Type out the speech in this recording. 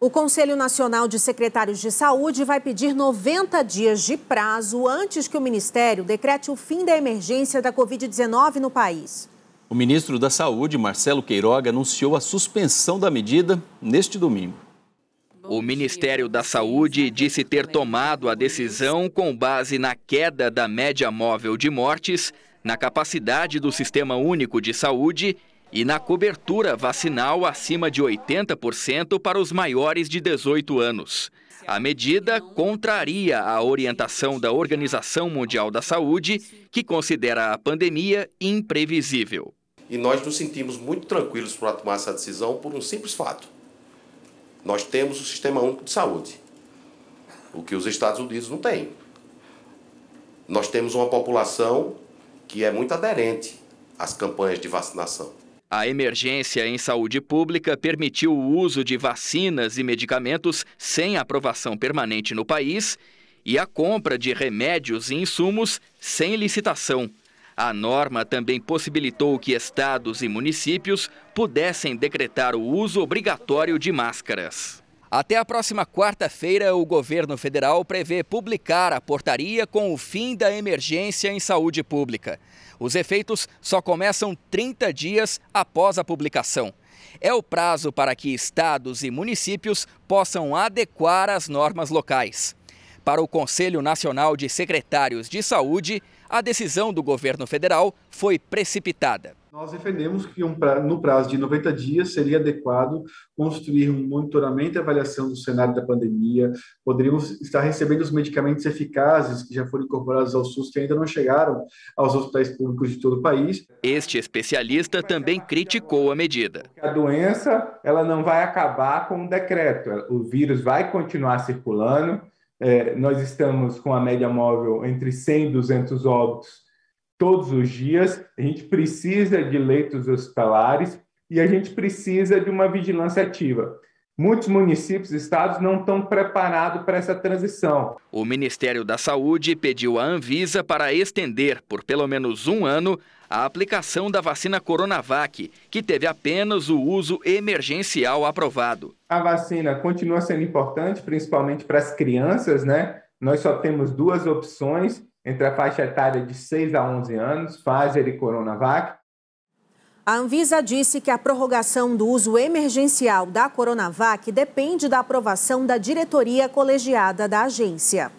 O Conselho Nacional de Secretários de Saúde vai pedir 90 dias de prazo antes que o Ministério decrete o fim da emergência da Covid-19 no país. O ministro da Saúde, Marcelo Queiroga, anunciou a suspensão da medida neste domingo. O Ministério da Saúde disse ter tomado a decisão com base na queda da média móvel de mortes, na capacidade do Sistema Único de Saúde e na cobertura vacinal acima de 80% para os maiores de 18 anos. A medida contraria a orientação da Organização Mundial da Saúde, que considera a pandemia imprevisível. E nós nos sentimos muito tranquilos para tomar essa decisão por um simples fato. Nós temos o Sistema Único de Saúde, o que os Estados Unidos não têm. Nós temos uma população que é muito aderente às campanhas de vacinação. A emergência em saúde pública permitiu o uso de vacinas e medicamentos sem aprovação permanente no país e a compra de remédios e insumos sem licitação. A norma também possibilitou que estados e municípios pudessem decretar o uso obrigatório de máscaras. Até a próxima quarta-feira, o governo federal prevê publicar a portaria com o fim da emergência em saúde pública. Os efeitos só começam 30 dias após a publicação. É o prazo para que estados e municípios possam adequar as normas locais. Para o Conselho Nacional de Secretários de Saúde, a decisão do governo federal foi precipitada. Nós defendemos que um pra... no prazo de 90 dias seria adequado construir um monitoramento e avaliação do cenário da pandemia. Poderíamos estar recebendo os medicamentos eficazes que já foram incorporados ao SUS que ainda não chegaram aos hospitais públicos de todo o país. Este especialista também criticou a medida. A doença ela não vai acabar com o um decreto. O vírus vai continuar circulando é, nós estamos com a média móvel entre 100 e 200 óbitos todos os dias. A gente precisa de leitos hospitalares e a gente precisa de uma vigilância ativa. Muitos municípios e estados não estão preparados para essa transição. O Ministério da Saúde pediu à Anvisa para estender, por pelo menos um ano, a aplicação da vacina Coronavac, que teve apenas o uso emergencial aprovado. A vacina continua sendo importante, principalmente para as crianças, né? Nós só temos duas opções entre a faixa etária de 6 a 11 anos, Pfizer e Coronavac. A Anvisa disse que a prorrogação do uso emergencial da Coronavac depende da aprovação da diretoria colegiada da agência.